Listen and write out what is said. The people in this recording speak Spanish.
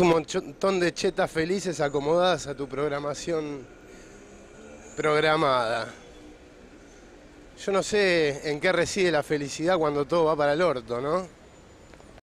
un montón de chetas felices acomodadas a tu programación programada. Yo no sé en qué reside la felicidad cuando todo va para el orto, ¿no?